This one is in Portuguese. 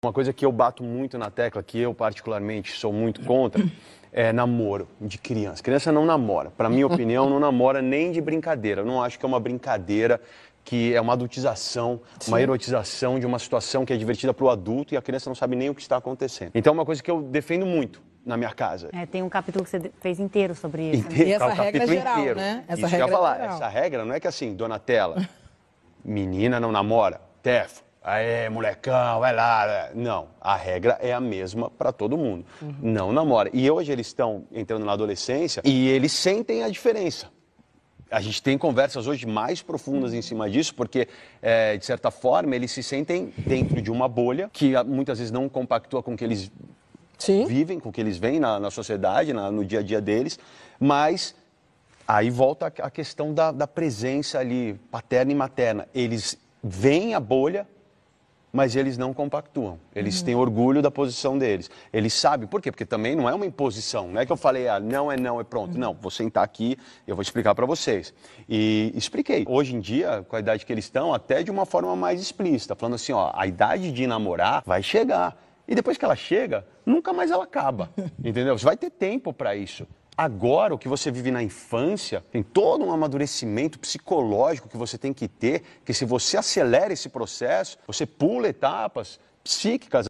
Uma coisa que eu bato muito na tecla, que eu particularmente sou muito contra, é namoro de criança. Criança não namora. Para minha opinião, não namora nem de brincadeira. Eu não acho que é uma brincadeira que é uma adultização, Sim. uma erotização de uma situação que é divertida para o adulto e a criança não sabe nem o que está acontecendo. Então é uma coisa que eu defendo muito na minha casa. É, tem um capítulo que você fez inteiro sobre isso. Né? Tá é inteiro, e essa regra geral, né? Essa isso regra que eu é falar. Geral. Essa regra não é que assim, Donatella, menina não namora, Tefo, Aê, molecão, vai lá. Não, a regra é a mesma para todo mundo. Uhum. Não namora. E hoje eles estão entrando na adolescência e eles sentem a diferença. A gente tem conversas hoje mais profundas em cima disso, porque, é, de certa forma, eles se sentem dentro de uma bolha que ah, muitas vezes não compactua com o que eles Sim. vivem, com o que eles veem na, na sociedade, na, no dia a dia deles, mas aí volta a questão da, da presença ali, paterna e materna. Eles veem a bolha, mas eles não compactuam. Eles uhum. têm orgulho da posição deles. Eles sabem por quê? Porque também não é uma imposição, não é que eu falei, ah, não é não, é pronto. Uhum. Não, vou sentar tá aqui, eu vou explicar para vocês. E expliquei. Hoje em dia, com a idade que eles estão, até de uma forma mais explícita, falando assim, ó, a idade de namorar vai chegar. E depois que ela chega, nunca mais ela acaba. Entendeu? Você vai ter tempo para isso. Agora, o que você vive na infância, tem todo um amadurecimento psicológico que você tem que ter, que se você acelera esse processo, você pula etapas psíquicas.